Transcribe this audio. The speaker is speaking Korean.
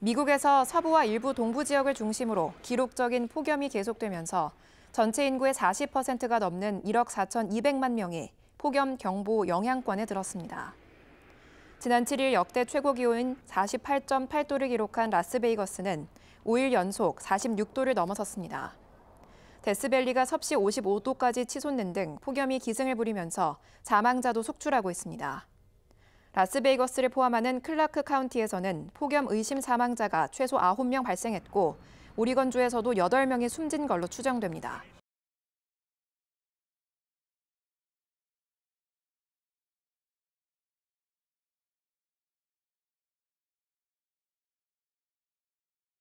미국에서 서부와 일부 동부 지역을 중심으로 기록적인 폭염이 계속되면서 전체 인구의 40%가 넘는 1억 4,200만 명이 폭염 경보 영향권에 들었습니다. 지난 7일 역대 최고 기온 48.8도를 기록한 라스베이거스는 5일 연속 46도를 넘어섰습니다. 데스밸리가 섭씨 55도까지 치솟는 등 폭염이 기승을 부리면서 사망자도 속출하고 있습니다. 라스베이거스를 포함하는 클라크 카운티에서는 폭염 의심 사망자가 최소 9명 발생했고 오리건주에서도 8명이 숨진 걸로 추정됩니다.